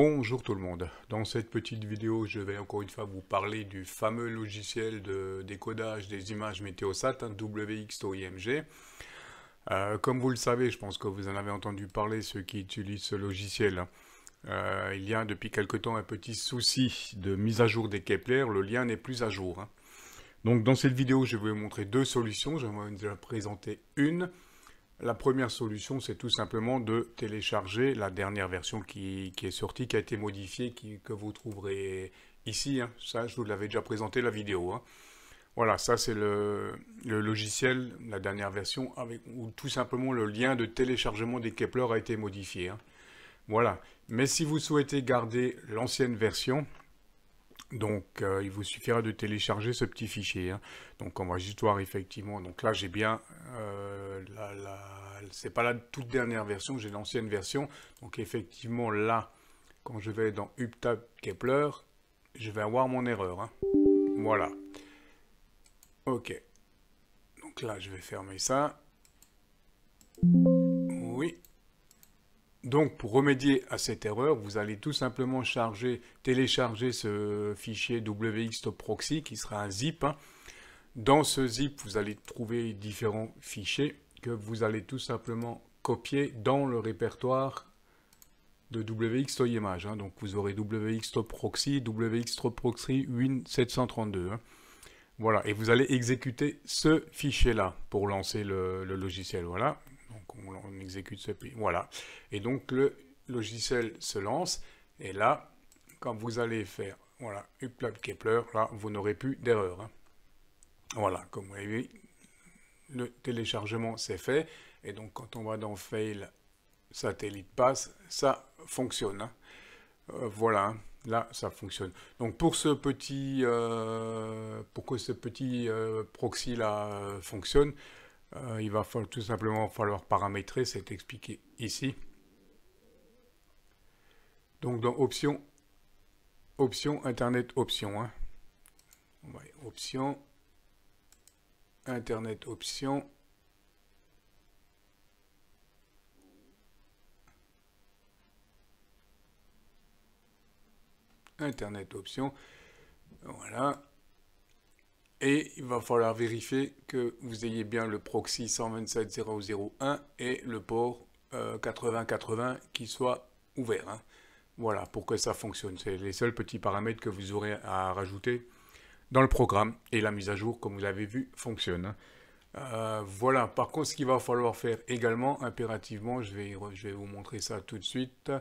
Bonjour tout le monde. Dans cette petite vidéo, je vais encore une fois vous parler du fameux logiciel de décodage des images météosat, hein, WXOIMG. Euh, comme vous le savez, je pense que vous en avez entendu parler, ceux qui utilisent ce logiciel. Hein. Euh, il y a depuis quelque temps un petit souci de mise à jour des Kepler, le lien n'est plus à jour. Hein. Donc dans cette vidéo, je vais vous montrer deux solutions, je vais présenter une. La première solution, c'est tout simplement de télécharger la dernière version qui, est sortie, qui a été modifiée, que vous trouverez ici. Hein. Ça, je vous l'avais déjà présenté la vidéo. Hein. Voilà, ça c'est le, logiciel, la dernière version, avec, où tout simplement le lien de téléchargement des Kepler a été modifié. Hein. Voilà. Mais si vous souhaitez garder l'ancienne version, donc, euh, il vous suffira de télécharger ce petit fichier. Donc, en registre, effectivement. Donc là, j'ai bien euh, c'est pas la toute dernière version, j'ai l'ancienne version. Donc effectivement, là, quand je vais dans Uptab Kepler, je vais avoir mon erreur. Hein. Voilà. Ok. Donc là, je vais fermer ça. Oui. Donc, pour remédier à cette erreur, vous allez tout simplement charger, télécharger ce fichier Proxy qui sera un zip. Hein. Dans ce zip, vous allez trouver différents fichiers que vous allez tout simplement copier dans le répertoire de wxtoimage. Hein. Donc vous aurez WXToproxy, proxy, win732. Hein. Voilà, et vous allez exécuter ce fichier-là pour lancer le, logiciel. Voilà, donc on, exécute ce Voilà, et donc le logiciel se lance. Et là, quand vous allez faire, voilà, Uplab Kepler, là, vous n'aurez plus d'erreur. Hein. Voilà, comme vous voyez, le téléchargement c'est fait. Et donc quand on va dans Fail Satellite Pass, ça fonctionne. Hein. Euh, voilà, là ça fonctionne. Donc pour ce petit, euh, pour que ce petit euh, proxy là fonctionne, il va falloir, tout simplement falloir paramétrer, c'est expliqué ici. Donc dans Options, Options, Internet Options. Hein. Options, Internet Options. Internet Options. Voilà. Et il va falloir vérifier que vous ayez bien le proxy 127.0.0.1 et le port 8080 euh, qui soit ouvert. Hein. Voilà, pour que ça fonctionne. C'est les seuls petits paramètres que vous aurez à rajouter dans le programme et la mise à jour, comme vous l'avez vu, fonctionne. Hein. Euh, voilà, par contre, ce qu'il va falloir faire également, impérativement, je vais, je vais vous montrer ça tout de suite.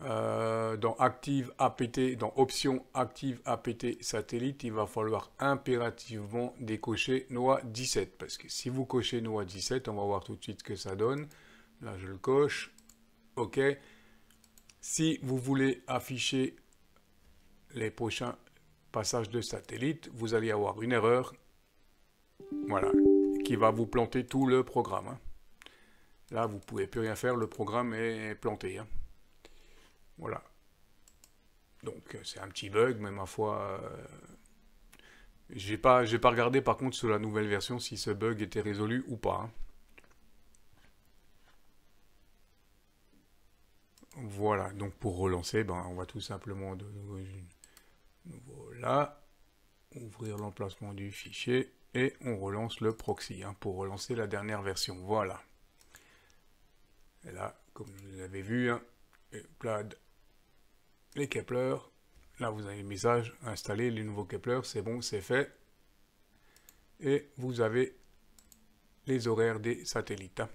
Euh, dans Active APT, dans Options Active APT Satellite, il va falloir impérativement décocher noix 17. Parce que si vous cochez NOAA 17, on va voir tout de suite ce que ça donne. Là, je le coche. OK. Si vous voulez afficher les prochains passage de satellite, vous allez avoir une erreur voilà, qui va vous planter tout le programme. Hein. Là, vous pouvez plus rien faire, le programme est planté. Hein. Voilà. Donc, euh, c'est un petit bug, mais ma foi... Euh, j'ai pas, pas regardé par contre sur la nouvelle version si ce bug était résolu ou pas. Hein. Voilà, donc pour relancer, ben, on va tout simplement... Voilà. Ouvrir l'emplacement du fichier et on relance le proxy hein, pour relancer la dernière version. Voilà. Et là, comme vous l'avez vu, hein, les Kepler. Là, vous avez le message installer les nouveaux Kepler. C'est bon, c'est fait. Et vous avez les horaires des satellites. Hein.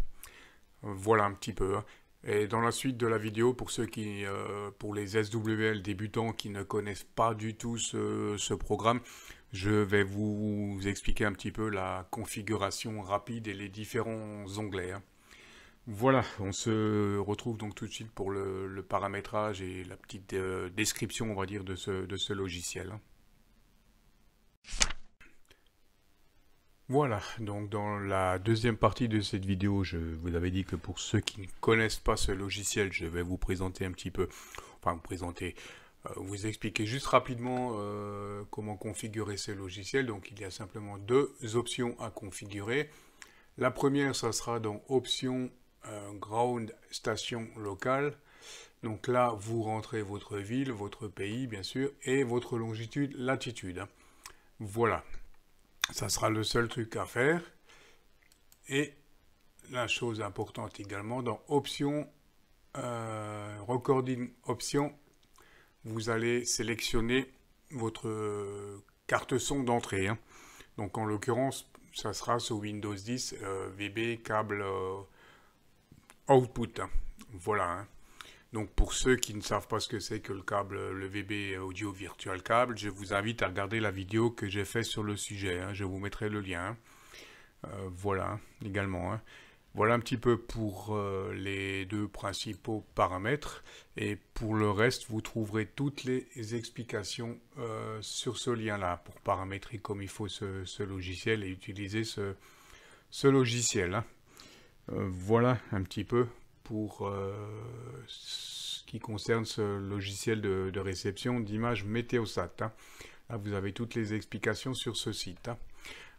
Voilà un petit peu. Et dans la suite de la vidéo, pour ceux qui, euh, pour les SWL débutants qui ne connaissent pas du tout ce, programme, je vais vous expliquer un petit peu la configuration rapide et les différents onglets. Hein. Voilà, on se retrouve donc tout de suite pour le, paramétrage et la petite euh, description, on va dire, de ce logiciel. Hein. Voilà, donc dans la deuxième partie de cette vidéo, je vous avais dit que pour ceux qui ne connaissent pas ce logiciel, je vais vous présenter un petit peu, enfin vous présenter, euh, vous expliquer juste rapidement euh, comment configurer ce logiciel. Donc il y a simplement deux options à configurer. La première, ça sera dans option euh, Ground Station Locale. Donc là, vous rentrez votre ville, votre pays, bien sûr, et votre longitude, latitude. Voilà, ça sera le seul truc à faire. Et la chose importante également, dans Options, euh, Recording Options, vous allez sélectionner votre carte son d'entrée. Hein. Donc en l'occurrence, ça sera sous Windows 10 euh, VB câble euh, output. Hein. Voilà. Hein. Donc pour ceux qui ne savent pas ce que c'est que le câble, le VB Audio Virtual câble je vous invite à regarder la vidéo que j'ai faite sur le sujet. Hein. Je vous mettrai le lien. Hein. Euh, voilà, également. Hein. Voilà un petit peu pour euh, les deux principaux paramètres. Et pour le reste, vous trouverez toutes les explications euh, sur ce lien-là pour paramétrer comme il faut ce, logiciel et utiliser ce, logiciel. voilà un petit peu pour euh, ce qui concerne ce logiciel de, réception d'images météosat. Hein. Là, vous avez toutes les explications sur ce site. Hein.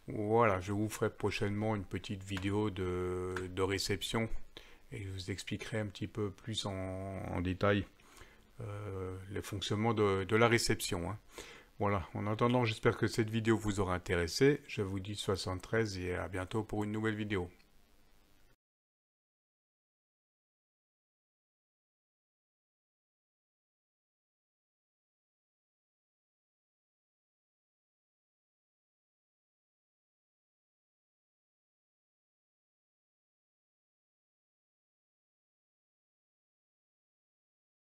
Voilà, je vous ferai prochainement une petite vidéo de, réception et je vous expliquerai un petit peu plus en, détail euh, les le fonctionnement de, la réception. Hein. Voilà, en attendant, j'espère que cette vidéo vous aura intéressé. Je vous dis 73 et à bientôt pour une nouvelle vidéo.